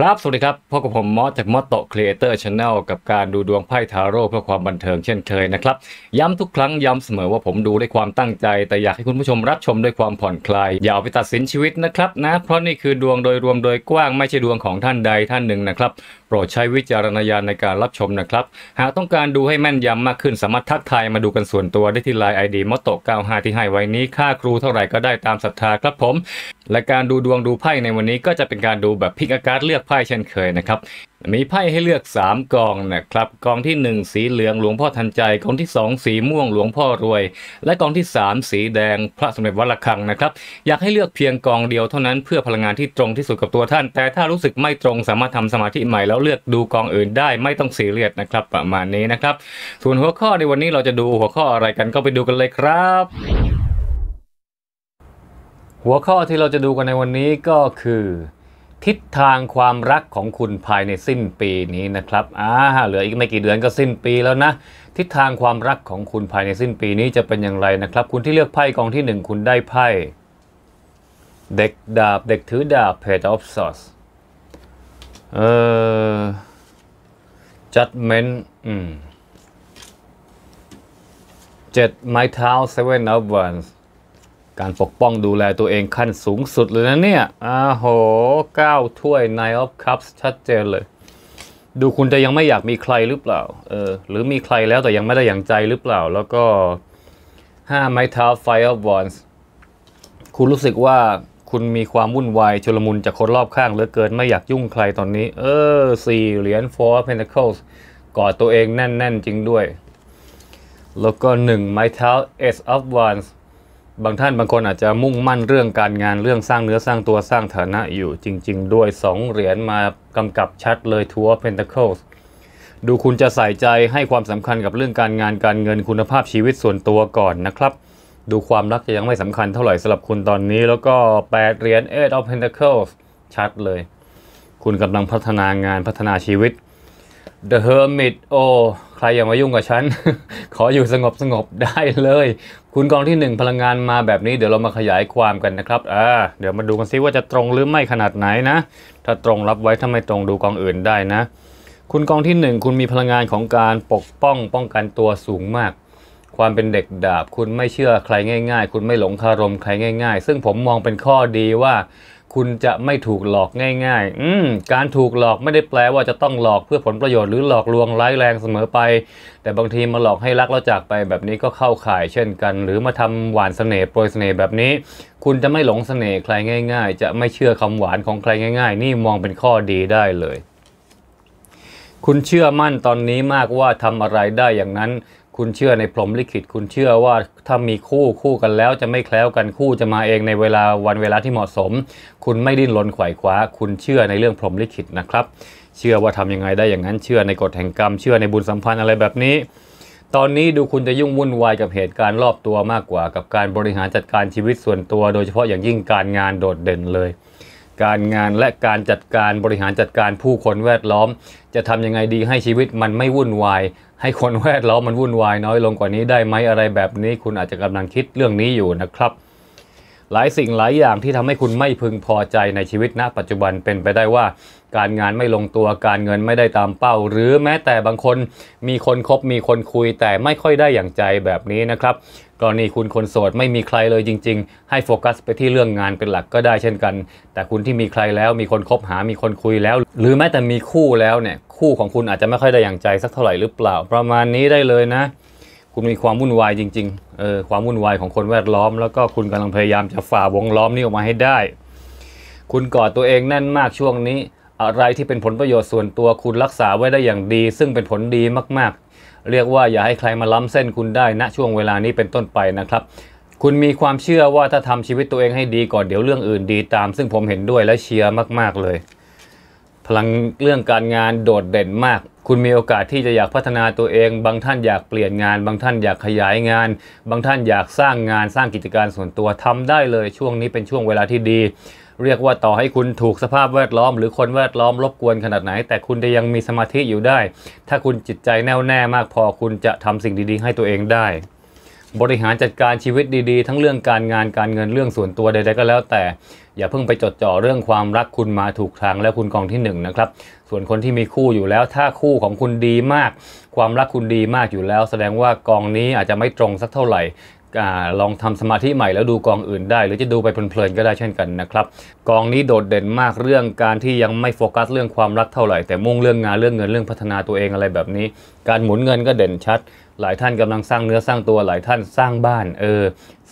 ครับ สวัสดีครับพบกับผมมอสจากมอสโตครีเอเตอร์ชาแนลกับการดูดวงไพ่ทาโร่เพื่อความบันเทิงเช่นเคยนะครับ ย้ำทุกครั้งย้ำเสมอว่าผมดูด้วยความตั้งใจ แต่อยากให้คุณผู้ชมรับชมด้วยความผ่อนคลายอย่าเอาไปตัดสินชีวิตนะครับนะ เพราะนี่คือดวงโดยรวมโดยกว้างไม่ใช่ดวงของท่านใดท่านหนึ่งนะครับ โปรดใช้วิจารณญาณในการรับชมนะครับ หากต้องการดูให้แม่นยำมากขึ้นสามารถทักทายมาดูกันส่วนตัวได้ที่ไลน์ไอเดียมอสโตเก้าห้าที่ให้ไว้นี้ค่าครูเท่าไหร่ก็ได้ตามศรัทธาครับผมและการดูดวงดูไพ่ในวันนี้ก็จะเป็นการดูแบบพิกอาการเลือกไพ่เช่นเคยนะครับ มีไพ่ให้เลือก 3กองนะครับกองที่ 1 สีเหลืองหลวงพ่อทันใจกองที่2สีม่วงหลวงพ่อรวย และกองที่ 3 สีแดงพระสมเด็จวัดระฆังนะครับ อยากให้เลือกเพียงกองเดียวเท่านั้นเพื่อพลังงานที่ตรงที่สุดกับตัวท่าน แต่ถ้ารู้สึกไม่ตรงสามารถทำสมาธิใหม่ แล้วเลือกดูกองอื่นได้ไม่ต้องเสียเรียดนะครับประมาณนี้นะครับส่วนหัวข้อในวันนี้เราจะดูหัวข้ออะไรกันก็ไปดูกันเลยครับหัวข้อที่เราจะดูกันในวันนี้ก็คือ ทิศทางความรักของคุณภายในสิ้นปีนี้นะครับอ่าเหลืออีกไม่กี่เดือนก็สิ้นปีแล้วนะ ทิศทางความรักของคุณภายในสิ้นปีนี้จะเป็นอย่างไรนะครับ คุณที่เลือกไพ่กองที่ 1 คุณได้ไพ่เด็กดาบเด็กถือดาบเพจออฟซอสเอ่อจัดเมนอืมเจ็ดไม้เท้าเซเว่นอัพวนสการปกป้องดูแลตัวเองขั้นสูงสุดเลยนะเนี่ยอ้าโหก้าถ้วย n น n อ of Cups ชัดเจนเลย ดูคุณจะยังไม่อยากมีใครหรือเปล่า เออ หรือมีใครแล้วแต่ยังไม่ได้อย่างใจหรือเปล่า แล้วก็ห้าไม้เท้า f i ล e of Wands คุณรู้สึกว่าคุณมีความวุ่นวายชลมุนจากคนรอบข้างเหลือเกิน ไม่อยากยุ่งใครตอนนี้ เออสี่เหรียญ Four เพ Pentacles กอดตัวเองแน่น ๆจริงด้วย แล้วก็หนึ่งไม้เท้า Ace of Wands บางท่านบางคนอาจจะมุ่งมั่นเรื่องการงานเรื่องสร้างเนื้อสร้างตัวสร้างฐานะอยู่จริงๆ ด้วย 2 เหรียญมากำกับชัดเลยทัวร์เพนทาเคิลดูคุณจะใส่ใจให้ความสำคัญกับเรื่องการงานการเงินคุณภาพชีวิตส่วนตัวก่อนนะครับ ดูความรักจะยังไม่สำคัญเท่าไหร่สำหรับคุณตอนนี้แล้วก็ 8 เหรียญเอ g h t of Pentacles ชัดเลย คุณกำลังพัฒนางานพัฒนาชีวิต The Hermit โอรอย่ามายุ่งกับฉัน ขออยู่สงบสงบได้เลย คุณกองที่ 1พลังงานมาแบบนี้เดี๋ยวเรามาขยายความกันนะครับอ่าเดี๋ยวมาดูกันซิว่าจะตรงหรือไม่ขนาดไหนนะ ถ้าตรงรับไว้ ถ้าไม่ตรงดูกองอื่นได้นะ คุณกองที่ 1 คุณมีพลังงานของการปกป้องป้องกันตัวสูงมาก ความเป็นเด็กดาบ คุณไม่เชื่อใครง่าย ๆ คุณไม่หลงคารมใครง่ายๆ ซึ่งผมมองเป็นข้อดีว่าคุณจะไม่ถูกหลอกง่าย ๆ อืม การถูกหลอกไม่ได้แปลว่าจะต้องหลอกเพื่อผลประโยชน์หรือหลอกลวงร้ายแรงเสมอไป แต่บางทีมาหลอกให้รักแล้วจากไปแบบนี้ก็เข้าข่าย เช่นกัน หรือมาทำหวานเสน่ห์โปรยเสน่ห์แบบนี้ คุณจะไม่หลงเสน่ห์ใครง่ายๆ จะไม่เชื่อคำหวานของใครง่าย ๆ นี่มองเป็นข้อดีได้เลย คุณเชื่อมั่นตอนนี้มากว่าทำอะไรได้อย่างนั้นคุณเชื่อในพรหมลิขิตคุณเชื่อว่าถ้ามีคู่คู่กันแล้วจะไม่แคล้วกันคู่จะมาเองในเวลาวันเวลาที่เหมาะสม คุณไม่ดิ้นรนขวายคว้าคุณเชื่อในเรื่องพรหมลิขิตนะครับ เชื่อว่าทำยังไงได้อย่างนั้นเชื่อในกฎแห่งกรรมเชื่อในบุญสัมพันธ์อะไรแบบนี้ ตอนนี้ดูคุณจะยุ่งวุ่นวายกับเหตุการณ์รอบตัวมากกว่า กับการบริหารจัดการชีวิตส่วนตัว โดยเฉพาะอย่างยิ่งการงานโดดเด่นเลยการงานและการจัดการบริหารจัดการผู้คนแวดล้อม จะทำยังไงดีให้ชีวิตมันไม่วุ่นวาย ให้คนแวดล้อมมันวุ่นวาย น้อยลงกว่านี้ได้ไหมอะไรแบบนี้ คุณอาจจะกำลังคิดเรื่องนี้อยู่นะครับ หลายสิ่งหลายอย่างที่ทำให้คุณไม่พึงพอใจในชีวิตณปัจจุบันเป็นไปได้ว่า การงานไม่ลงตัวการเงินไม่ได้ตามเป้า หรือแม้แต่บางคนมีคนคบมีคนคุยแต่ไม่ค่อยได้อย่างใจแบบนี้นะครับกรณีคุณคนโสดไม่มีใครเลยจริง ๆ ให้โฟกัส ไปที่เรื่องงานเป็นหลักก็ได้เช่นกัน แต่คุณที่มีใครแล้วมีคนคบหามีคนคุยแล้ว หรือแม้แต่มีคู่แล้วเนี่ยคู่ของคุณอาจจะไม่ค่อยได้อย่างใจสักเท่าไหร่หรือเปล่า ประมาณนี้ได้เลยนะ คุณมีความวุ่นวายจริงๆเออความวุ่นวายของคนแวดล้อมแล้วก็คุณกำลังพยายามจะฝ่าวงล้อมนี้ออกมาให้ได้ คุณกอดตัวเองแน่นมากช่วงนี้ อะไรที่เป็นผลประโยชน์ส่วนตัวคุณรักษาไว้ได้อย่างดี ซึ่งเป็นผลดีมาก ๆเรียกว่าอย่าให้ใครมาล้าเส้นคุณได้ณนะช่วงเวลานี้เป็นต้นไปนะครับ คุณมีความเชื่อว่าถ้าทำชีวิตตัวเองให้ดีก่อนเดี๋ยวเรื่องอื่นดีตาม ซึ่งผมเห็นด้วยและเชียร์มาก ๆเลย พลังเรื่องการงานโดดเด่นมาก คุณมีโอกาสที่จะอยากพัฒนาตัวเอง บางท่านอยากเปลี่ยนงาน บางท่านอยากขยายงาน บางท่านอยากสร้างงานสร้างกิจการส่วนตัวทำได้เลยช่วงนี้เป็นช่วงเวลาที่ดีเรียกว่าต่อให้คุณถูกสภาพแวดล้อมหรือคนแวดล้อมรบกวนขนาดไหน แต่คุณจะยังมีสมาธิอยู่ได้ ถ้าคุณจิตใจแน่วแน่มากพอคุณจะทำสิ่งดีๆให้ตัวเองได้ บริหารจัดการชีวิตดีๆ ทั้งเรื่องการงานการเงินเรื่องส่วนตัวใดๆ ก็แล้วแต่ อย่าเพิ่งไปจดจ่อเรื่องความรักคุณมาถูกทางแล้วคุณกองที่1นนะครับ ส่วนคนที่มีคู่อยู่แล้ว ถ้าคู่ของคุณดีมาก ความรักคุณดีมากอยู่แล้ว แสดงว่ากองนี้อาจจะไม่ตรงสักเท่าไหร่ลองทำสมาธิใหม่แล้วดูกองอื่นได้หรือจะดูไปเพลินๆก็ได้เช่นกันนะครับกองนี้โดดเด่นมากเรื่องการที่ยังไม่โฟกัสเรื่องความรักเท่าไหร่แต่มุ่งเรื่องงานเรื่องเงินเรื่องพัฒนาตัวเองอะไรแบบนี้ การหมุนเงินก็เด่นชัด หลายท่านกำลังสร้างเนื้อสร้างตัวหลายท่านสร้างบ้าน เออ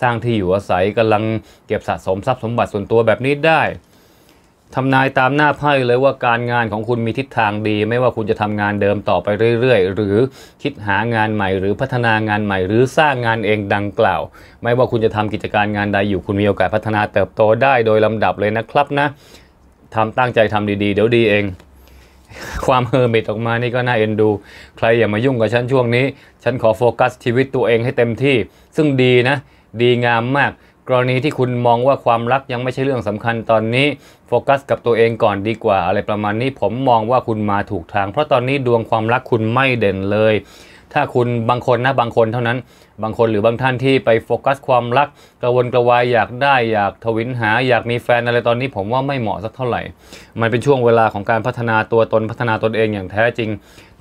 สร้างที่อยู่อาศัยกำลังเก็บสะสมทรัพย์สมบัติส่วนตัวแบบนี้ได้ทำนายตามหน้าไพ่เลยว่าการงานของคุณมีทิศทางดี ไม่ว่าคุณจะทำงานเดิมต่อไปเรื่อย ๆ หรือคิดหางานใหม่ หรือพัฒนางานใหม่ หรือสร้างงานเองดังกล่าว ไม่ว่าคุณจะทำกิจการงานใดอยู่คุณมีโอกาสพัฒนาเติบโตได้โดยลำดับเลยนะครับนะทำตั้งใจทำดีๆเดี๋ยวดีเอง ความเฮอร์เมตออกมานี่ก็น่าเอ็นดู ใครอย่ามายุ่งกับฉันช่วงนี้ ฉันขอโฟกัสชีวิตตัวเองให้เต็มที่ซึ่งดีนะ ดีงามมากกรณีที่คุณมองว่าความรักยังไม่ใช่เรื่องสำคัญตอนนี้ โฟกัสกับตัวเองก่อนดีกว่า อะไรประมาณนี้ผมมองว่าคุณมาถูกทาง เพราะตอนนี้ดวงความรักคุณไม่เด่นเลย ถ้าคุณบางคนนะบางคนเท่านั้นบางคนหรือบางท่านที่ไปโฟกัสความรักกระวนกระวายอยากได้อยากทวินหาอยากมีแฟนอะไรตอนนี้ผมว่าไม่เหมาะสักเท่าไหร่ มันเป็นช่วงเวลาของการพัฒนาตัวตนพัฒนาตนเองอย่างแท้จริง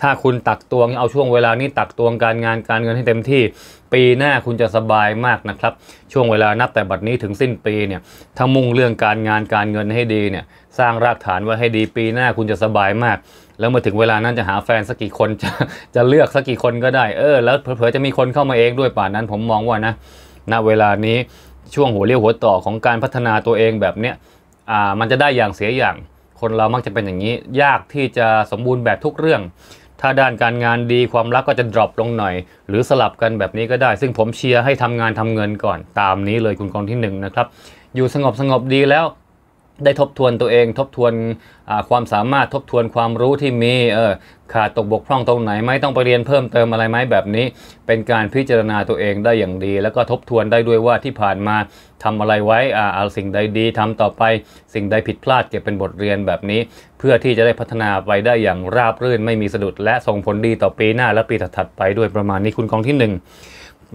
ถ้าคุณตักตวงเอาช่วงเวลานี้ตักตวงการงานการเงินให้เต็มที่ ปีหน้าคุณจะสบายมากนะครับ ช่วงเวลานับแต่บัดนี้ถึงสิ้นปีเนี่ยถ้ามุ่งเรื่องการงานการเงินให้ดีเนี่ยสร้างรากฐานไว้ให้ดีปีหน้าคุณจะสบายมากแล้วมาถึงเวลานั้นจะหาแฟนสักกี่คนจะจะเลือกสักกี่คนก็ได้เออแล้วเผลอๆจะมีคนเข้ามาเองด้วยป่านนั้นผมมองว่านะณเวลานี้ช่วงหัวเรียวหัวต่อของการพัฒนาตัวเองแบบเนี้ยอ่ามันจะได้อย่างเสียอย่าง คนเรามักจะเป็นอย่างนี้ ยากที่จะสมบูรณ์แบบทุกเรื่อง ถ้าด้านการงานดีความรักก็จะดรอปลงหน่อย หรือสลับกันแบบนี้ก็ได้ ซึ่งผมเชียร์ให้ทำงานทำเงินก่อนตามนี้เลยคุณกองที่1นนะครับ อยู่สงบสงบดีแล้วได้ทบทวนตัวเองทบทวนความสามารถทบทวนความรู้ที่มีขาดตกบกพร่องตรงไหน ไม่ต้องไปเรียนเพิ่มเติมอะไรไหมแบบนี้ เป็นการพิจารณาตัวเองได้อย่างดี แล้วก็ทบทวนได้ด้วยว่าที่ผ่านมาทำอะไรไว้เอาสิ่งใดดีทำต่อไปสิ่งใดผิดพลาดเก็บเป็นบทเรียนแบบนี้ เพื่อที่จะได้พัฒนาไปได้อย่างราบรื่นไม่มีสะดุด และส่งผลดีต่อปีหน้า และปีถัดๆไปด้วยประมาณนี้คุณกองที่1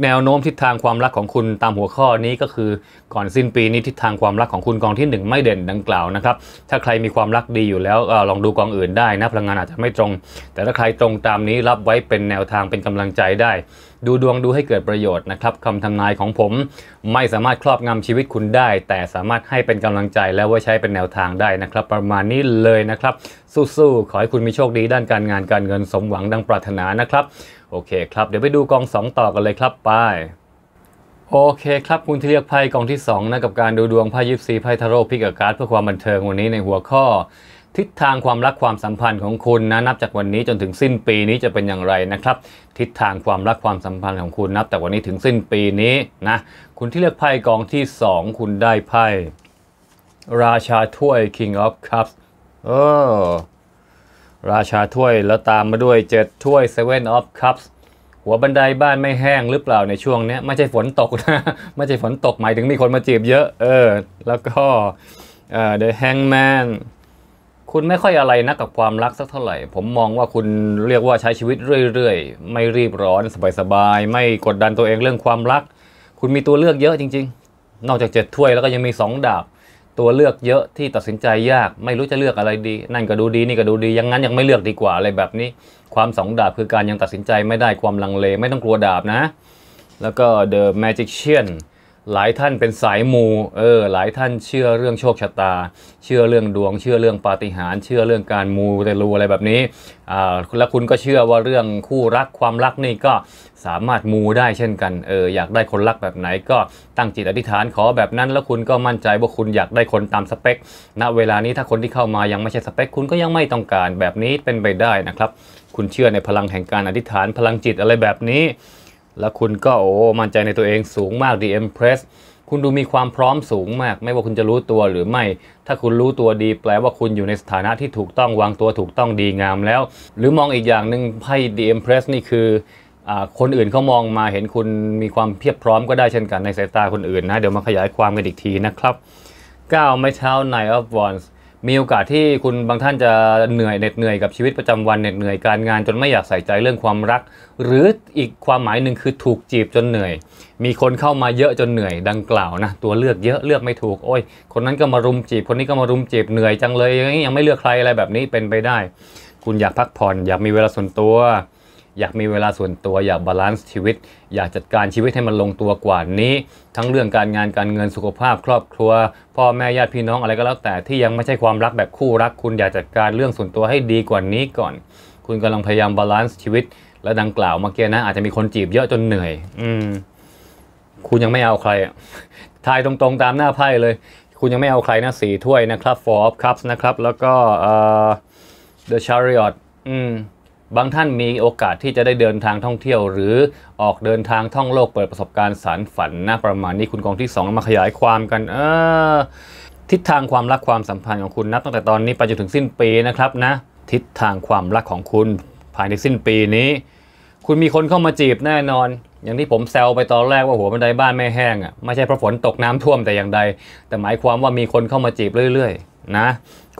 แนวโน้มทิศทางความรักของคุณตามหัวข้อนี้ก็คือ ก่อนสิ้นปีนี้ทิศทางความรักของคุณกองที่1ไม่เด่นดังกล่าวนะครับ ถ้าใครมีความรักดีอยู่แล้วอลองดูกองอื่นได้นะ พลังงานอาจจะไม่ตรง แต่ถ้าใครตรงตามนี้รับไว้เป็นแนวทางเป็นกำลังใจได้ ดูดวงดูให้เกิดประโยชน์นะครับคำทำนายของผม ไม่สามารถครอบงำชีวิตคุณได้ แต่สามารถให้เป็นกำลังใจแล้วว่าใช้เป็นแนวทางได้นะครับ ประมาณนี้เลยนะครับ สู้ๆขอให้คุณมีโชคดีด้านการงานการเงินสมหวังดังปรารถนานะครับโอเคครับเดี๋ยวไปดูกอง 2 ต่อกันเลยครับไปโอเคครับคุณที่เรียกไพ่กองที่2นะกับการดูดวงไพ่ยิปซีไพ่ทาโร่พิกัการ์ดเพื่อความบันเทิงวันนี้ในหัวข้อ ทิศทางความรักความสัมพันธ์ของคุณนะนับจากวันนี้จนถึงสิ้นปีนี้จะเป็นอย่างไรนะครับ ทิศทางความรักความสัมพันธ์ของคุณนับแต่วันนี้ถึงสิ้นปีนี้นะคุณที่เลือกไพ่กองที่ 2 คุณได้ไพ่ราชาถ้วย King of Cups เออราชาถ้วยแล้วตามมาด้วย 7 ถ้วย 7 of Cups หัวบันไดบ้านไม่แห้งหรือเปล่าในช่วงนี้ไม่ใช่ฝนตกนะ ไม่ใช่ฝนตกหมายถึงมีคนมาจีบเยอะเออ แล้วก็เออ The Hangman คุณไม่ค่อยอะไรนักกับความรักสักเท่าไหร่ ผมมองว่าคุณเรียกว่าใช้ชีวิตเรื่อยๆ ไม่รีบร้อน สบายๆ ไม่กดดันตัวเองเรื่องความรัก คุณมีตัวเลือกเยอะจริง ๆ นอกจากเจ็ดถ้วยแล้วก็ยังมี2 ดาบตัวเลือกเยอะที่ตัดสินใจยากไม่รู้จะเลือกอะไรดี นั่นก็ดูดีนี่ก็ดูดียังงั้นยังไม่เลือกดีกว่าอะไรแบบนี้ ความสองดาบคือการยังตัดสินใจไม่ได้ความลังเล ไม่ต้องกลัวดาบนะ แล้วก็ The Magician หลายท่านเป็นสายมู เออ หลายท่านเชื่อเรื่องโชคชะตา เชื่อเรื่องดวง เชื่อเรื่องปาฏิหาริย์เชื่อเรื่องการมูเตลูอะไรแบบนี้ อ่า แล้วคุณก็เชื่อว่าเรื่องคู่รักความรักนี่ก็สามารถมูได้เช่นกัน เออ อยากได้คนรักแบบไหน ก็ตั้งจิตอธิษฐานขอแบบนั้น แล้วคุณก็มั่นใจว่าคุณอยากได้คนตามสเปค ณเวลานี้ถ้าคนที่เข้ามายังไม่ใช่สเปค คุณก็ยังไม่ต้องการแบบนี้เป็นไปได้นะครับ คุณเชื่อในพลังแห่งการอธิษฐานพลังจิตอะไรแบบนี้แล้วคุณก็โอ้มั่นใจในตัวเองสูงมากดีเอ็มเพรสคุณดูมีความพร้อมสูงมาก ไม่ว่าคุณจะรู้ตัวหรือไม่ ถ้าคุณรู้ตัวดี แปลว่าคุณอยู่ในสถานะที่ถูกต้องวางตัวถูกต้องดีงามแล้วหรือมองอีกอย่างหนึ่งไพ่ดีเอ็มเพรสนี่คือคนอื่นเขามองมาเห็นคุณมีความเพียบพร้อมก็ได้เช่นกันในสายตาคนอื่นนะเดี๋ยวมาขยายความกันอีกทีนะครับ9ไม่เท้า n นอ e of Wands มีโอกาสที่คุณบางท่านจะเหนื่อยเหน็ดเหนื่อยกับชีวิตประจำวันเหน็ดเหนื่อยการงาน จนไม่อยากใส่ใจเรื่องความรัก หรืออีกความหมายหนึ่งคือถูกจีบจนเหนื่อย มีคนเข้ามาเยอะจนเหนื่อยดังกล่าวนะ ตัวเลือกเยอะเลือกไม่ถูก โอ้ย คนนั้นก็มารุมจีบคนนี้ก็มารุมจีบเหนื่อยจังเลย ยังไม่เลือกใครอะไรแบบนี้เป็นไปได้ คุณอยากพักผ่อน อยากมีเวลาส่วนตัวอยากมีเวลาส่วนตัวอยากบาลานซ์ชีวิต อยากจัดการชีวิตให้มันลงตัวกว่านี้ ทั้งเรื่องการงานการเงินสุขภาพครอบครัว พ่อแม่ญาติพี่น้องอะไรก็แล้วแต่ที่ยังไม่ใช่ความรักแบบคู่รัก คุณอยากจัดการเรื่องส่วนตัวให้ดีกว่านี้ก่อน คุณกำลังพยายามบาลานซ์ชีวิตและดังกล่าวเมื่อกี้นะ อาจจะมีคนจีบเยอะจนเหนื่อย อืม คุณยังไม่เอาใคร ทายตรงๆตามหน้าไพ่เลย คุณยังไม่เอาใครนะสีถ้วยนะครับ Four of Cups นะครับ แล้วก็ uh, The Chariot อืมบางท่านมีโอกาสที่จะได้เดินทางท่องเที่ยว หรือออกเดินทางท่องโลกเปิดประสบการณ์สารฝันนะประมาณนี้คุณกองที่2มาขยายความกัน เออทิศทางความรักความสัมพันธ์ของคุณนับตั้งแต่ตอนนี้ไปจนถึงสิ้นปีนะครับนะทิศทางความรักของคุณภายในสิ้นปีนี้ คุณมีคนเข้ามาจีบแน่นอน อย่างที่ผมแซวไปตอนแรกว่าหัวบันไดบ้านไม่แห้งอ่ะไม่ใช่เพราะฝนตกน้ำท่วมแต่อย่างใด แต่หมายความว่ามีคนเข้ามาจีบเรื่อย ๆนะ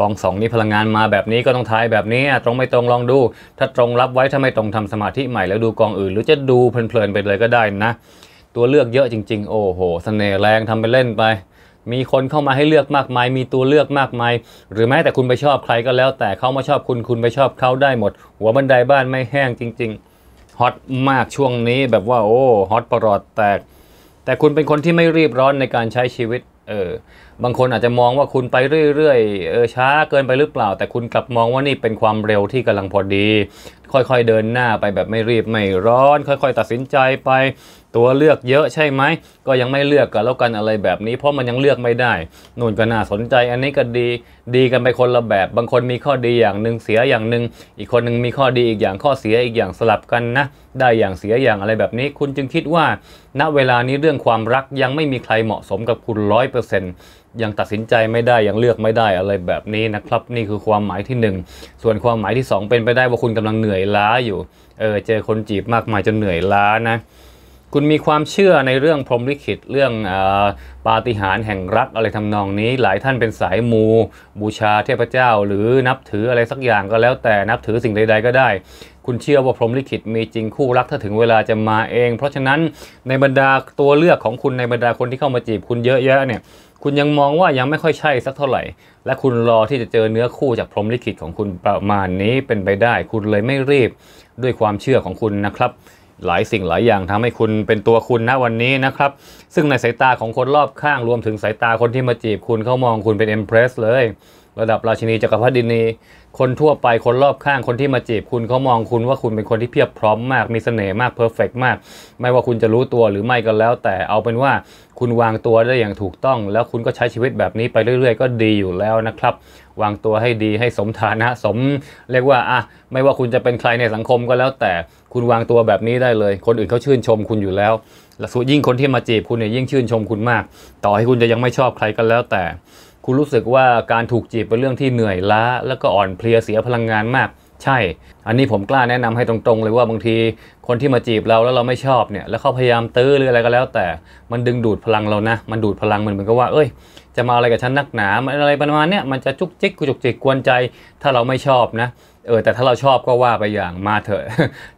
กองสองนี้พลังงานมาแบบนี้ก็ต้องทายแบบนี้ตรงไม่ตรงลองดู ถ้าตรงรับไว้ ถ้าไม่ตรงทำสมาธิใหม่แล้วดูกองอื่นหรือจะดูเพลินๆไปเลยก็ได้นะ ตัวเลือกเยอะจริง ๆ โอ้โหสเสน่ห์แรงทำไปเล่นไป มีคนเข้ามาให้เลือกมากมาย มีตัวเลือกมากมาย หรือแม้แต่คุณไปชอบใครก็แล้ว แต่เขามาชอบคุณคุณไปชอบเขาได้หมด หัวบันไดบ้านไม่แห้งจริงๆฮอตมากช่วงนี้แบบว่าโอ้ฮอตประหลอดแตก แต่คุณเป็นคนที่ไม่รีบร้อนในการใช้ชีวิต เออบางคนอาจจะมองว่าคุณไปเรื่อย ๆ เออช้าเกินไปหรือเปล่า แต่คุณกลับมองว่านี่เป็นความเร็วที่กำลังพอดี ค่อยๆเดินหน้าไปแบบไม่รีบ ไม่ร้อน ค่อย ๆ ตัดสินใจไป ตัวเลือกเยอะใช่ไหมก็ยังไม่เลือกกันแล้วกันอะไรแบบนี้ เพราะมันยังเลือกไม่ได้นู่นก็น่าสนใจ อันนี้ก็ดีดีกันไปคนละแบบ บางคนมีข้อดีอย่างหนึ่งเสียอย่างหนึ่งอีกคนหนึ่งมีข้อดีอีกอย่างข้อเสียอีกอย่างสลับกันนะ ได้อย่างเสียอย่างอะไรแบบนี้ คุณจึงคิดว่า ณเวลานี้เรื่องความรักยังไม่มีใครเหมาะสมกับคุณร้อยเปอร์เซ็นต์ยังตัดสินใจไม่ได้ ยังเลือกไม่ได้อะไรแบบนี้นะครับ นี่คือความหมายที่ 1 ส่วนความหมายที่ 2 เป็นไปได้ว่าคุณกำลังเหนื่อยล้าอยู่ เออเจอคนจีบมากมายจนเหนื่อยล้านะคุณมีความเชื่อในเรื่องพรหมลิขิตเรื่องอปาฏิหาริย์แห่งรักอะไรทำนองนี้ หลายท่านเป็นสายมู บูชาเทพเจ้า หรือนับถืออะไรสักอย่างก็แล้วแต่นับถือสิ่งใด ๆ ก็ได้ คุณเชื่อว่าพรหมลิขิตมีจริงคู่รักถ้าถึงเวลาจะมาเอง เพราะฉะนั้นในบรรดาตัวเลือกของคุณในบรรดาคนที่เข้ามาจีบคุณเยอะแยะเนี่ยคุณยังมองว่ายังไม่ค่อยใช่สักเท่าไหร่ และคุณรอที่จะเจอเนื้อคู่จากพรหมลิขิตของคุณประมาณนี้เป็นไปได้ คุณเลยไม่รีบด้วยความเชื่อของคุณนะครับหลายสิ่งหลายอย่างทำให้คุณเป็นตัวคุณณวันนี้นะครับ ซึ่งในสายตาของคนรอบข้างรวมถึงสายตาคนที่มาจีบคุณเขามองคุณเป็นเอ็มเพรสเลยระดับราชินีจักรพรรดินี คนทั่วไปคนรอบข้างคนที่มาจีบ คุณเขามองคุณว่าคุณเป็นคนที่เพียบพร้อมมาก มีเสน่ห์มากเพอร์เฟกมาก ไม่ว่าคุณจะรู้ตัวหรือไม่ก็แล้ว แต่เอาเป็นว่าคุณวางตัวได้อย่างถูกต้อง แล้วคุณก็ใช้ชีวิตแบบนี้ไปเรื่อย ๆ ก็ดีอยู่แล้วนะครับ วางตัวให้ดีให้สมฐานะสมเรียกว่าอ่ะไม่ว่าคุณจะเป็นใครในสังคมก็แล้ว แต่คุณวางตัวแบบนี้ได้เลย คนอื่นเขาชื่นชมคุณอยู่แล้วและสุดยิ่งคนที่มาจีบ คุณเนี่ยยิ่งชื่นชมคุณมาก ต่อให้คุณจะยังไม่ชอบใครก็แล้วแต่คุณรู้สึกว่าการถูกจีบเป็นเรื่องที่เหนื่อยล้าแล้วก็อ่อนเพลียเสียพลังงานมาก ใช่ อันนี้ผมกล้าแนะนำให้ตรงๆเลยว่าบางทีคนที่มาจีบเราแล้วเราไม่ชอบเนี่ยแล้วเขาพยายามตื้อหรืออะไรก็แล้ว แต่ มันดึงดูดพลังเรานะ มันดูดพลังมนเหมือนกับว่าเอ้ย จะมาอะไรกับฉันนักหนาอะไรประมาณเนี้ยมันจะจุกจิกกุจุกจิกกวนใจถ้าเราไม่ชอบนะเออแต่ถ้าเราชอบก็ว่าไปอย่างมาเถอะ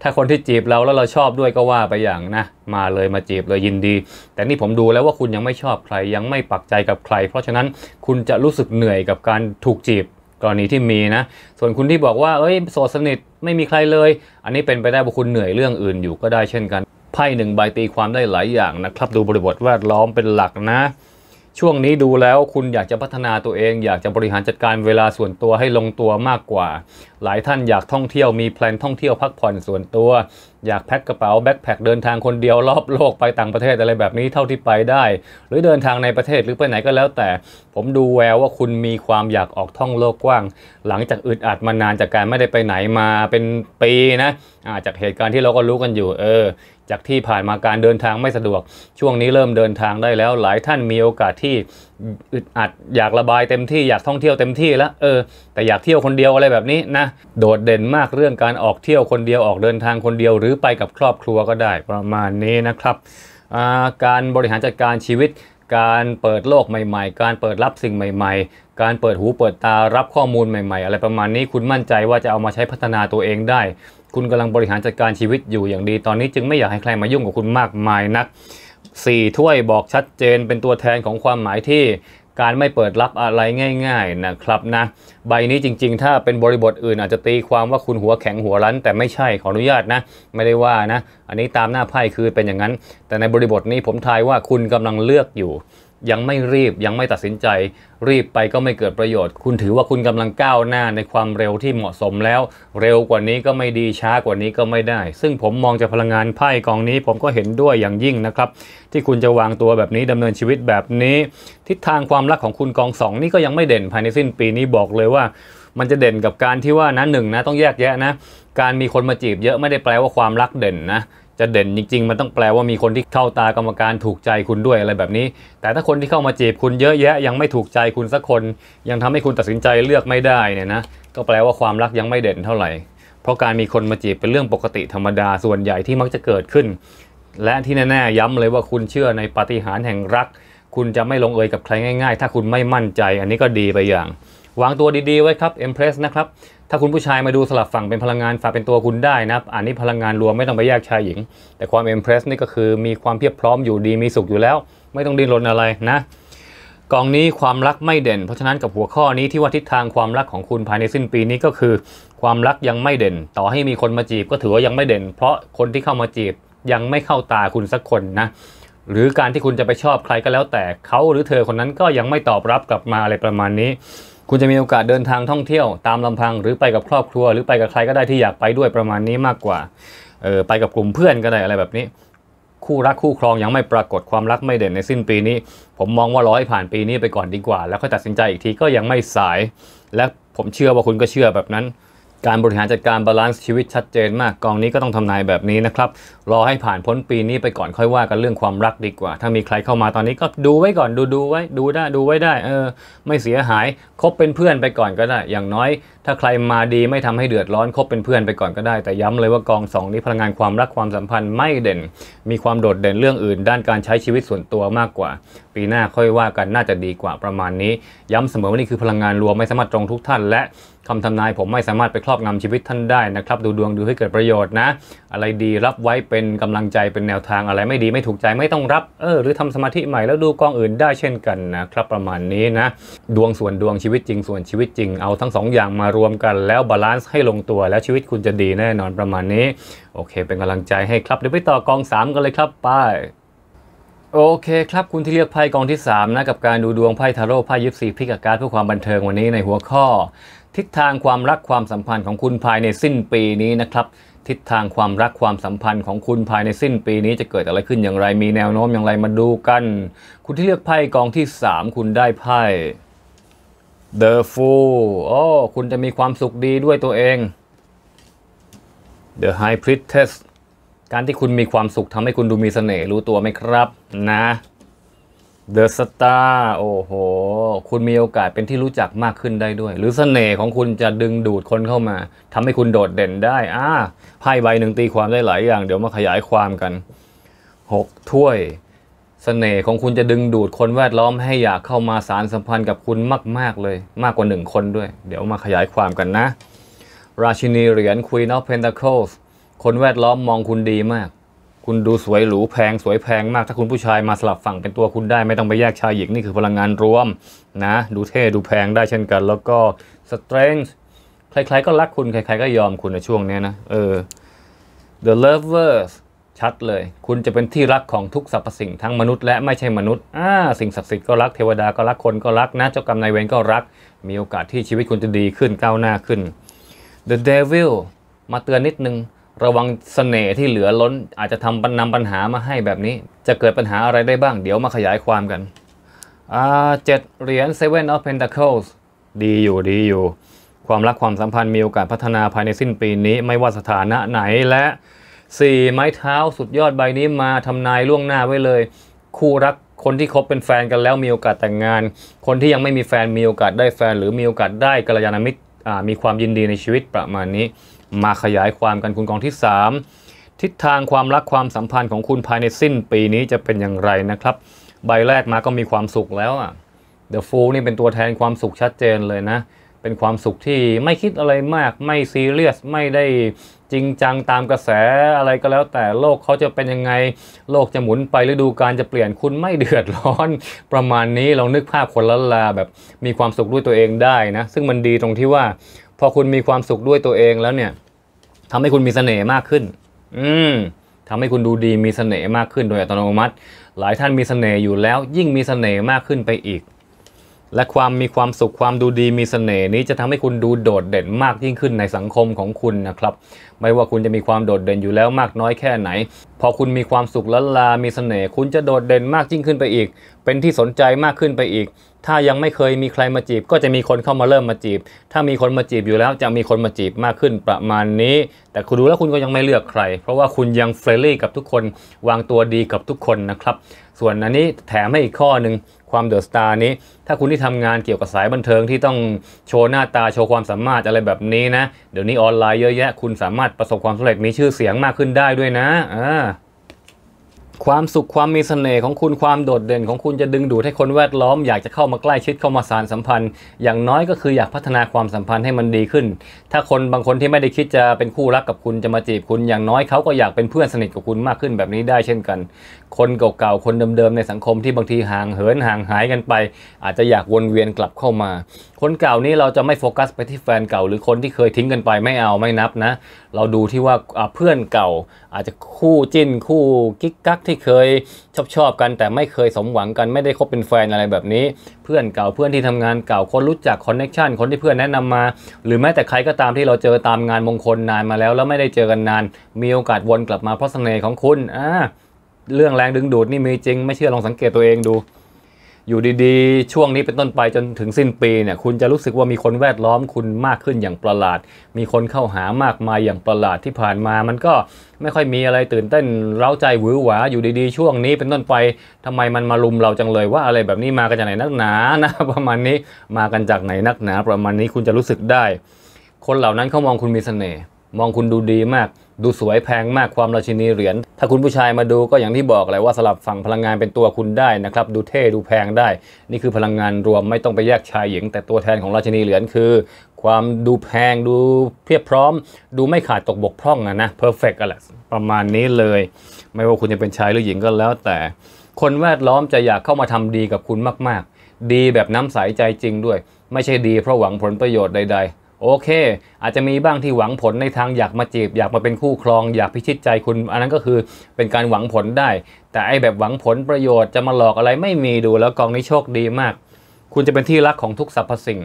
ถ้าคนที่จีบเราแล้วเราชอบด้วยก็ว่าไปอย่างนะ มาเลยมาจีบเลยยินดี แต่นี่ผมดูแล้วว่าคุณยังไม่ชอบใครยังไม่ปักใจกับใคร เพราะฉะนั้นคุณจะรู้สึกเหนื่อยกับการถูกจีบ กรณีที่มีนะ ส่วนคุณที่บอกว่าเอ้ยโสดสนิทไม่มีใครเลย อันนี้เป็นไปได้ว่าคุณเหนื่อยเรื่องอื่นอยู่ก็ได้เช่นกันไพ่หนึ่งใบตีความได้หลายอย่างนะครับดูบริบทแวดล้อมเป็นหลักนะช่วงนี้ดูแล้วคุณอยากจะพัฒนาตัวเอง อยากจะบริหารจัดการเวลาส่วนตัวให้ลงตัวมากกว่า หลายท่านอยากท่องเที่ยวมีแพลนท่องเที่ยวพักผ่อนส่วนตัวอยากแพ็คกระเป๋าแบ็คแพคเดินทางคนเดียวรอบโลกไปต่างประเทศอะไรแบบนี้เท่าที่ไปได้ หรือเดินทางในประเทศหรือไปไหนก็แล้วแต่ผมดูแววว่าคุณมีความอยากออกท่องโลกกว้าง หลังจากอึดอัดมานานจากการไม่ได้ไปไหนมาเป็นปีนะะจากเหตุการณ์ที่เราก็รู้กันอยู่ เออจากที่ผ่านมาการเดินทางไม่สะดวก ช่วงนี้เริ่มเดินทางได้แล้ว หลายท่านมีโอกาสที่อึดอัดอยากระบายเต็มที่อยากท่องเที่ยวเต็มที่แล้วเออแต่อยากเที่ยวคนเดียว อะไรแบบนี้นะ โดดเด่นมากเรื่องการออกเที่ยวคนเดียวออกเดินทางคนเดียวหรือไปกับครอบครัวก็ได้ประมาณนี้นะครับ การบริหารจัดการชีวิตการเปิดโลกใหม่ ๆ การเปิดรับสิ่งใหม่ ๆ การเปิดหูเปิดตารับข้อมูลใหม่ๆอะไรประมาณนี้คุณมั่นใจว่าจะเอามาใช้พัฒนาตัวเองได้คุณกำลังบริหารจัดการชีวิตอยู่อย่างดีตอนนี้จึงไม่อยากให้ใครมายุ่งกับคุณมากมายนัก4ถ้วยบอกชัดเจนเป็นตัวแทนของความหมายที่การไม่เปิดรับอะไรง่ายๆนะครับนะใบนี้จริง ๆ ถ้าเป็นบริบทอื่นอาจจะตีความว่าคุณหัวแข็งหัวรั้น แต่ไม่ใช่ขออนุญาตนะไม่ได้ว่านะอันนี้ตามหน้าไพ่คือเป็นอย่างนั้น แต่ในบริบทนี้ผมทายว่าคุณกำลังเลือกอยู่ยังไม่รีบยังไม่ตัดสินใจ รีบไปก็ไม่เกิดประโยชน์ คุณถือว่าคุณกำลังก้าวหน้าในความเร็วที่เหมาะสมแล้ว เร็วกว่านี้ก็ไม่ดีช้ากว่านี้ก็ไม่ได้ ซึ่งผมมองจากพลังงานไพ่กองนี้ ผมก็เห็นด้วยอย่างยิ่งนะครับ ที่คุณจะวางตัวแบบนี้ ดำเนินชีวิตแบบนี้ทิศทางความรักของคุณกองสองนี่ก็ยังไม่เด่นภายในสิ้นปีนี้บอกเลยว่า มันจะเด่นกับการที่ว่านะหนึ่งนะ ต้องแยกแยะนะการมีคนมาจีบเยอะไม่ได้แปลว่าความรักเด่นนะจะเด่นจริงๆมันต้องแปลว่ามีคนที่เข้าตากรรมการถูกใจคุณด้วยอะไรแบบนี้ แต่ถ้าคนที่เข้ามาจีบคุณเยอะแยะยังไม่ถูกใจคุณสักคน ยังทำให้คุณตัดสินใจเลือกไม่ได้เนี่ยนะ ก็แปลว่าความรักยังไม่เด่นเท่าไหร่ เพราะการมีคนมาจีบเป็นเรื่องปกติธรรมดาส่วนใหญ่ที่มักจะเกิดขึ้น และที่แน่ๆย้ำเลยว่าคุณเชื่อในปาฏิหาริย์แห่งรัก คุณจะไม่ลงเอยกับใครง่าย ๆ ถ้าคุณไม่มั่นใจ อันนี้ก็ดีไปอย่าง วางตัวดี ๆไว้ครับเอ็มเพรสนะครับถ้าคุณผู้ชายมาดูสลับฝั่งเป็นพลังงานฝาเป็นตัวคุณได้นะอันนี้พลังงานรวมไม่ต้องไปแยกชายหญิง แต่ความเอ็มเพรสนี่ก็คือมีความเพียบพร้อมอยู่ดีมีสุขอยู่แล้ว ไม่ต้องดิ้นรนอะไรนะกองนี้ความรักไม่เด่น เพราะฉะนั้นกับหัวข้อนี้ที่ว่าทิศทางความรักของคุณภายในสิ้นปีนี้ก็คือความรักยังไม่เด่น ต่อให้มีคนมาจีบก็ถือว่ายังไม่เด่น เพราะคนที่เข้ามาจีบยังไม่เข้าตาคุณสักคนนะหรือการที่คุณจะไปชอบใครก็แล้ว แต่เขาหรือเธอคนนั้นก็ยังไม่ตอบรับกลับมาอะไรประมาณนี้คุณจะมีโอกาสเดินทางท่องเที่ยวตามลำพังหรือไปกับครอบครัวหรือไปกับใครก็ได้ที่อยากไปด้วยประมาณนี้มากกว่าเออไปกับกลุ่มเพื่อนก็ได้อะไรแบบนี้ คู่รักคู่ครองยังไม่ปรากฏความรักไม่เด่นในสิ้นปีนี้ ผมมองว่ารอให้ผ่านปีนี้ไปก่อนดีกว่า แล้วค่อยตัดสินใจอีกทีก็ยังไม่สายและผมเชื่อว่าคุณก็เชื่อแบบนั้นการบริหารจัดการบาลานซ์ชีวิตชัดเจนมากกองนี้ก็ต้องทำนายแบบนี้นะครับรอให้ผ่านพ้นปีนี้ไปก่อนค่อยว่า กันเรื่องความรักดีกว่า ถ้ามีใครเข้ามาตอนนี้ก็ดูไว้ก่อนดูดูไว้ดูได้ดูไว้ได้ เออไม่เสียหายคบเป็นเพื่อนไปก่อนก็ได้ อย่างน้อย ถ้าใครมาดีไม่ทำให้เดือดร้อน คบเป็นเพื่อนไปก่อนก็ได้ แต่ย้ำเลยว่ากองสองนี้พลังงานความรักความสัมพันธ์ไม่เด่น มีความโดดเด่นเรื่องอื่น ด้านการใช้ชีวิตส่วนตัวมากกว่า ปีหน้าค่อยว่ากันน่าจะดีกว่าประมาณนี้ ย้ำเสมอว่านี่คือพลังงานรวมไม่สามารถตรงทุกท่านและคำทำนายผมไม่สามารถไปครอบงำชีวิตท่านได้นะครับ ดูดวงดูให้เกิดประโยชน์นะ อะไรดีรับไว้เป็นกำลังใจเป็นแนวทางอะไรไม่ดีไม่ถูกใจไม่ต้องรับเออหรือทำสมาธิใหม่แล้วดูกล้องอื่นได้เช่นกันนะครับ ประมาณนี้นะ ดวงส่วนดวงชีวิตจริงส่วนชีวิตจริงเอาทั้งสองอย่างมารวมกันแล้วบาลานซ์ให้ลงตัวแล้วชีวิตคุณจะดีแน่นอนประมาณนี้โอเคเป็นกำลังใจให้ครับเดี๋ยวไปต่อกอง 3 กันเลยครับไป โอเคครับคุณที่เลือกไพ่กองที่3นะกับการดูดวงไพ่ทาโร่ไพ่ยิปซีพิกกการ์ดเพื่อความบันเทิงวันนี้ในหัวข้อทิศทางความรักความสัมพันธ์ของคุณภายในสิ้นปีนี้นะครับ ทิศทางความรักความสัมพันธ์ของคุณภายในสิ้นปีนี้จะเกิดอะไรขึ้นอย่างไรมีแนวโน้มอย่างไรมาดูกัน คุณที่เลือกไพ่กองที่ 3 คุณได้ไพ่ The Fool โอ้คุณจะมีความสุขดีด้วยตัวเอง The High Priestess การที่คุณมีความสุขทำให้คุณดูมีเสน่ห์รู้ตัวไหมครับ นะเดอะสตาร์ โอ้โห คุณมีโอกาสเป็นที่รู้จักมากขึ้นได้ด้วย หรือสเสน่ห์ของคุณจะดึงดูดคนเข้ามา ทำให้คุณโดดเด่นได้อ่าไพ่ใบหนึ่งตีความได้หลายอย่าง เดี๋ยวมาขยายความกัน 6ถ้วยสเสน่ห์ของคุณจะดึงดูดคนแวดล้อมให้อยากเข้ามาสารสัมพันธ์กับคุณมาก ๆเลย มากกว่าหนึ่งคนด้วย เดี๋ยวมาขยายความกันนะ ราชินีเหรียญคุยนอฟเพนทาเคิลคนแวดล้อมมองคุณดีมากคุณดูสวยหรูแพงสวยแพงมากถ้าคุณผู้ชายมาสลับฝั่งเป็นตัวคุณได้ไม่ต้องไปแยกชายหญิงนี่คือพลังงานรวมนะ ดูเท่ ดูแพงได้เช่นกัน แล้วก็สเตรนจ์ใครๆก็รักคุณใครๆก็ยอมคุณในช่วงนี้นะเออ The Lovers ชัดเลย คุณจะเป็นที่รักของทุกสรรพสิ่งทั้งมนุษย์และไม่ใช่มนุษย์อ่าสิ่งศักดิ์สิทธิ์ก็รักเทวดาก็รักคนก็รักนะเจ้ากรรมนายเวรก็รัก มีโอกาสที่ชีวิตคุณจะดีขึ้นก้าวหน้าขึ้น The Devil มาเตือนนิดนึงระวังสเสน่ห์ที่เหลือล้นอาจจะทำนำปัญหามาให้แบบนี้ จะเกิดปัญหาอะไรได้บ้าง เดี๋ยวมาขยายความกัน อ่าเจ็ดเหรียญ Seven of Pentacles ดีอยู่ดีอยู่ ความรักความสัมพันธ์มีโอกาสพัฒนาภายในสิ้นปีนี้ไม่ว่าสถานะไหนและ 4 ไม้เท้าสุดยอดใบนี้มาทำนายล่วงหน้าไว้เลย คู่รักคนที่คบเป็นแฟนกันแล้วมีโอกาสแต่งงาน คนที่ยังไม่มีแฟนมีโอกาสได้แฟนหรือมีโอกาสได้กัลยาณมิตรมีความยินดีในชีวิตประมาณนี้มาขยายความกันคุณกองที่ 3 ทิศทางความรักความสัมพันธ์ของคุณภายในสิ้นปีนี้จะเป็นอย่างไรนะครับ ใบแรกมาก็มีความสุขแล้วอ่ะ The Fool นี่เป็นตัวแทนความสุขชัดเจนเลยนะ เป็นความสุขที่ไม่คิดอะไรมาก ไม่ซีเรียสไม่ได้จริงจังตามกระแสอะไรก็แล้ว แต่โลกเขาจะเป็นยังไงโลกจะหมุนไปฤดูกาลจะเปลี่ยนคุณไม่เดือดร้อน ประมาณนี้เรานึกภาพคนละลาแบบมีความสุขด้วยตัวเองได้นะซึ่งมันดีตรงที่ว่าพอคุณมีความสุขด้วยตัวเองแล้วเนี่ยทำให้คุณมีเสน่ห์มากขึ้น อืมทำให้คุณดูดีมีเสน่ห์มากขึ้นโดยอัตโนมัติ หลายท่านมีเสน่ห์อยู่แล้วยิ่งมีเสน่ห์มากขึ้นไปอีก และความมีความสุขความดูดีมีเสน่ห์นี้จะทำให้คุณดูโดดเด่นมากยิ่งขึ้นในสังคมของคุณนะครับ ไม่ว่าคุณจะมีความโดดเด่นอยู่แล้วมากน้อยแค่ไหน พอคุณมีความสุขละลามีเสน่ห์คุณจะโดดเด่นมากยิ่งขึ้นไปอีก เป็นที่สนใจมากขึ้นไปอีกถ้ายังไม่เคยมีใครมาจีบก็จะมีคนเข้ามาเริ่มมาจีบ ถ้ามีคนมาจีบอยู่แล้วจะมีคนมาจีบมากขึ้นประมาณนี้ แต่คุณดูแล้วคุณก็ยังไม่เลือกใคร เพราะว่าคุณยังเฟรนลี่ กับทุกคนวางตัวดีกับทุกคนนะครับ ส่วนอันนี้แถมให้อีกข้อหนึ่งความเดอะสตาร์นี้ ถ้าคุณที่ทำงานเกี่ยวกับสายบันเทิงที่ต้องโชว์หน้าตาโชว์ความสามารถอะไรแบบนี้นะ เดี๋ยวนี้ออนไลน์เยอะแยะคุณสามารถประสบความสำเร็จมีชื่อเสียงมากขึ้นได้ด้วยนะอ่าความสุขความมีเสน่ห์ของคุณความโดดเด่นของคุณจะดึงดูดให้คนแวดล้อมอยากจะเข้ามาใกล้ชิดเข้ามาสารสัมพันธ์ อย่างน้อยก็คืออยากพัฒนาความสัมพันธ์ให้มันดีขึ้น ถ้าคนบางคนที่ไม่ได้คิดจะเป็นคู่รักกับคุณจะมาจีบคุณ อย่างน้อยเขาก็อยากเป็นเพื่อนสนิทกับคุณมากขึ้นแบบนี้ได้เช่นกันคนเก่าๆ คนเดิมๆ ในสังคมที่บางทีห่างเหินห่างหายกันไป อาจจะอยากวนเวียนกลับเข้ามา คนเก่านี้เราจะไม่โฟกัสไปที่แฟนเก่า หรือคนที่เคยทิ้งกันไปไม่เอาไม่นับนะ เราดูที่ว่าเพื่อนเก่า อาจจะคู่จิ้นคู่ กิ๊กกักที่เคยชอบชอบกัน แต่ไม่เคยสมหวังกัน ไม่ได้คบเป็นแฟนอะไรแบบนี้ เพื่อนเก่าเพื่อนที่ทำงานเก่าคนรู้จักคอนเน็ชันคนที่เพื่อนแนะนำมา หรือแม้แต่ใครก็ตามที่เราเจอตามงานมงคลนานมาแล้ว แล้วไม่ได้เจอกันนาน มีโอกาสวนกลับมาเพราะเสน่ห์ของคุณอ่าเรื่องแรงดึงดูดนี่มีจริง ไม่เชื่อลองสังเกตตัวเองดู อยู่ดีๆ ช่วงนี้เป็นต้นไปจนถึงสิ้นปีเนี่ยคุณจะรู้สึกว่ามีคนแวดล้อมคุณมากขึ้นอย่างประหลาด มีคนเข้าหามากมายอย่างประหลาดที่ผ่านมา มันก็ไม่ค่อยมีอะไรตื่น เต้นเร้าใจหวือหวาอยู่ดีๆ ช่วงนี้เป็นต้นไป ทำไมมันมาลุมเราจังเลยว่าอะไรแบบนี้มากันจากไหนนักหนานะ ประมาณนี้มากันจากไหนนักหนา ประมาณนี้คุณจะรู้สึกได้ คนเหล่านั้นเขามองคุณมีเสน่ห์มองคุณดูดีมากดูสวยแพงมากความราชินีเหรียญถ้าคุณผู้ชายมาดูก็อย่างที่บอกเลยว่าสลับฝั่งพลังงานเป็นตัวคุณได้นะครับ ดูเท่ดูแพงได้ นี่คือพลังงานรวมไม่ต้องไปแยกชายหญิง แต่ตัวแทนของราชินีเหรียญคือ ความดูแพงดูเพียบพร้อม ดูไม่ขาดตกบกพร่องนะนะเพอร์เฟกต์อะไรประมาณนี้เลย ไม่ว่าคุณจะเป็นชายหรือหญิงก็แล้ว แต่ คนแวดล้อมจะอยากเข้ามาทำดีกับคุณมาก ๆ ดีแบบน้ำใสใจจริงด้วย ไม่ใช่ดีเพราะหวังผลประโยชน์ใด ๆโอเค อาจจะมีบ้างที่หวังผลในทางอยากมาจีบ อยากมาเป็นคู่ครองอยากพิชิตใจคุณ อันนั้นก็คือเป็นการหวังผลได้ แต่ไอแบบหวังผลประโยชน์ จะมาหลอกอะไรไม่มีดูแล้วกองนี้โชคดีมาก คุณจะเป็นที่รักของทุกสรรพสิ่ง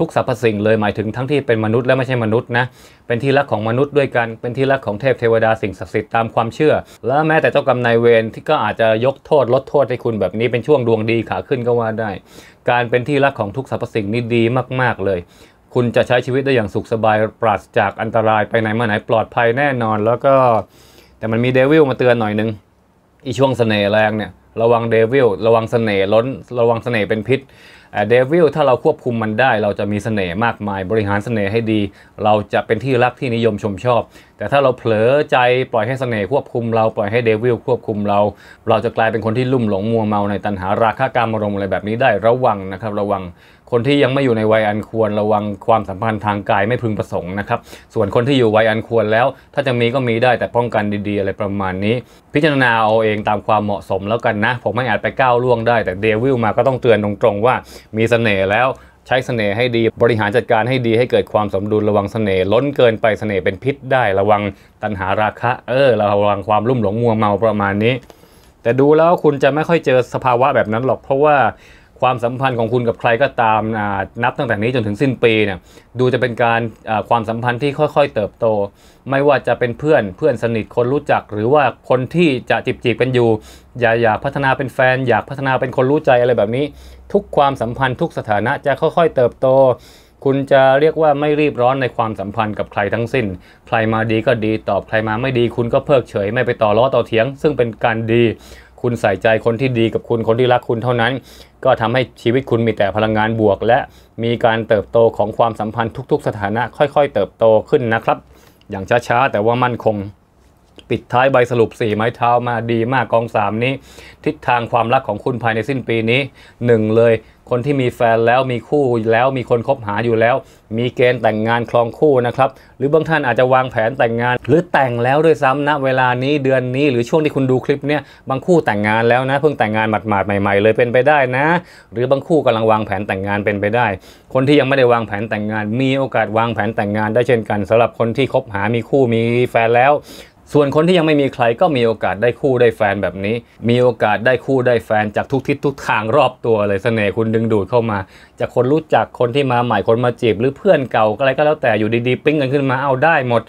ทุกสรรพสิ่งเลยหมายถึงทั้งที่เป็นมนุษย์และไม่ใช่มนุษย์นะเป็นที่รักของมนุษย์ด้วยกันเป็นที่รักของเทพเทวดาสิ่งศักดิ์สิทธิ์ตามความเชื่อและแม้แต่เจ้ากรรมนายเวรที่ก็อาจจะยกโทษลดโทษให้คุณแบบนี้เป็นช่วงดวงดีขาขึ้นก็ว่าได้ การเป็นที่รักของทุกสรรพสิ่งนี่ดีมากๆเลยคุณจะใช้ชีวิตได้อย่างสุขสบายปราศจากอันตรายไปไหนมาไหนปลอดภัยแน่นอนแล้วก็ แต่มันมีเดวิลมาเตือนหน่อยนึงอีช่วงสเสน่ห์แรงเนี่ยระวังเดวิลระวังเสน่ห์ล้น ระวังเสน่ห์เป็นพิษเดวิลถ้าเราควบคุมมันได้ เราจะมีเสน่ห์มากมายบริหารเสน่ห์ให้ดี เราจะเป็นที่รักที่นิยมชมชอบ แต่ถ้าเราเผลอใจปล่อยให้เสน่ห์ควบคุมเราปล่อยให้เดวิลควบคุมเรา เราจะกลายเป็นคนที่ลุ่มหลงมัวเมาในตัณหาราคะกามารมณ์อะไรแบบนี้ได้ระวังนะครับระวังคนที่ยังไม่อยู่ในวัยอันควรระวังความสัมพันธ์ทางกายไม่พึงประสงค์นะครับส่วนคนที่อยู่วัยอันควรแล้ว ถ้าจะมีก็มีได้แต่ป้องกันดี ๆ อะไรประมาณนี้ พิจารณาเอาเองตามความเหมาะสมแล้วกันนะผมไม่อาจไปก้าวล่วงได้ แต่เดวิลมาก็ต้องเตือนตรงๆว่ามีเสน่ห์แล้วใช้เสน่ห์ให้ดีบริหารจัดการให้ดีให้เกิดความสมดุลระวังเสน่ห์ล้นเกินไปเสน่ห์เป็นพิษได้ระวังตัณหาราคะ เออระวังความลุ่มหลงมัวเมาประมาณนี้ แต่ดูแล้วคุณจะไม่ค่อยเจอสภาวะแบบนั้นหรอกเพราะว่าความสัมพันธ์ของคุณกับใครก็ตามนับตั้งแต่นี้จนถึงสิ้นปีเนี่ยดูจะเป็นการความสัมพันธ์ที่ค่อยๆเติบโต ไม่ว่าจะเป็นเพื่อนเพื่อนสนิทคนรู้จักหรือว่าคนที่จะจีบจีบกันอยู่ อย่าอยากพัฒนาเป็นแฟน อยากพัฒนาเป็นคนรู้ใจอะไรแบบนี้ ทุกความสัมพันธ์ทุกสถานะจะค่อยๆเติบโต คุณจะเรียกว่าไม่รีบร้อนในความสัมพันธ์กับใครทั้งสิน้น ใครมาดีก็ดีตอบใครมาไม่ดี คุณก็เพิกเฉยไม่ไปต่อล้อต่อเถียงซึ่งเป็นการดีคุณใส่ใจคนที่ดีกับคุณ คนที่รักคุณเท่านั้น ก็ทำให้ชีวิตคุณมีแต่พลังงานบวกและมีการเติบโตของความสัมพันธ์ทุก ๆ สถานะ ค่อยๆเติบโตขึ้นนะครับ อย่างช้า ๆ แต่ว่ามั่นคงปิดท้ายใบสรุป4ไม้เท้ามาดีมากกอง3 นี้ ทิศทางความรักของคุณภายในสิ้นปีนี้ 1 เลย คนที่มีแฟนแล้วมีคู่แล้วมีคนคบหาอยู่แล้ว มีเกณฑ์แต่งงานคลองคู่นะครับหรือบางท่านอาจจะวางแผนแต่งงาน หรือแต่งแล้วด้วยซ้ำนะเวลานี้เดือนนี้หรือช่วงที่คุณดูคลิปเนี่ยบางคู่แต่งงานแล้วนะเพิ่งแต่งงานหมาดๆใหม่ๆ เลยเป็นไปได้นะ หรือบางคู่กำลังวางแผนแต่งงานเป็นไปได้ คนที่ยังไม่ได้วางแผนแต่งงาน มีโอกาสวางแผนแต่งงานได้เช่นกันสำหรับคนที่คบหา มีคู่ มีแฟนแล้วส่วนคนที่ยังไม่มีใครก็มีโอกาสได้คู่ได้แฟนแบบนี้ มีโอกาสได้คู่ได้แฟนจากทุกทิศทุกทางรอบตัวเลยสเสน่ห์คุณดึงดูดเข้ามาจากคนรู้จักคนที่มาใหม่คนมาจีบหรือเพื่อนเก่าอะไรก็แล้วแต่อยู่ดีๆปิ้งกันขึ้นมาเอาได้หมด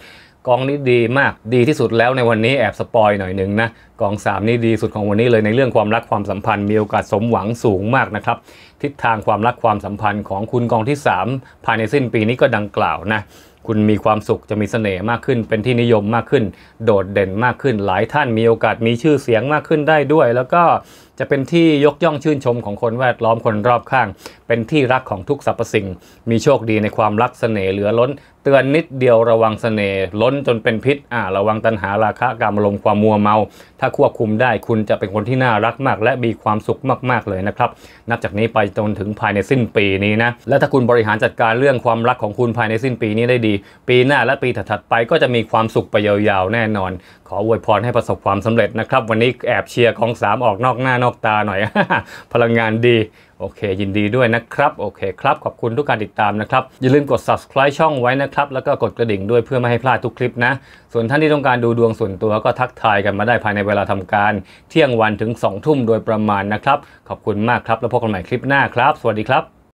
กองนี้ดีมาก ดีที่สุดแล้วในวันนี้แอบสปอยหน่อยหนึ่งนะกอง 3 นี่ดีสุดของวันนี้เลยในเรื่องความรักความสัมพันธ์มีโอกาสสมหวังสูงมากนะครับทิศทางความรักความสัมพันธ์ของคุณกองที่ 3ภายในสิ้นปีนี้ก็ดังกล่าวนะคุณมีความสุขจะมีเสน่ห์มากขึ้น เป็นที่นิยมมากขึ้น โดดเด่นมากขึ้น หลายท่านมีโอกาสมีชื่อเสียงมากขึ้นได้ด้วยแล้วก็จะเป็นที่ยกย่องชื่นชมของคนแวดล้อมคนรอบข้าง เป็นที่รักของทุกสรรพสิ่งมีโชคดีในความรักเสน่ห์เหลือล้น เตือนนิดเดียวระวังเสน่ห์ล้นจนเป็นพิษอ่าระวังตัณหาราคะกามลมความมัวเมา ถ้าควบคุมได้คุณจะเป็นคนที่น่ารักมาก และมีความสุขมากๆเลยนะครับ นับจากนี้ไปจนถึงภายในสิ้นปีนี้นะและถ้าคุณบริหารจัดการเรื่องความรักของคุณภายในสิ้นปีนี้ได้ดี ปีหน้าและปีถัดๆไปก็จะมีความสุขไปยาวๆแน่นอนขออวยพรให้ประสบความสำเร็จนะครับ วันนี้แอบเชียร์ของ 3 ออกนอกหน้านอกตาหน่อย พลังงานดี โอเคยินดีด้วยนะครับ โอเคครับขอบคุณทุกการติดตามนะครับ อย่าลืมกด subscribe ช่องไว้นะครับ แล้วก็กดกระดิ่งด้วยเพื่อไม่ให้พลาดทุกคลิปนะ ส่วนท่านที่ต้องการดูดวงส่วนตัวก็ทักทายกันมาได้ภายในเวลาทำการ เที่ยงวันถึง2ทุ่มโดยประมาณนะครับขอบคุณมากครับแล้วพบกันใหม่คลิปหน้าครับ สวัสดีครับ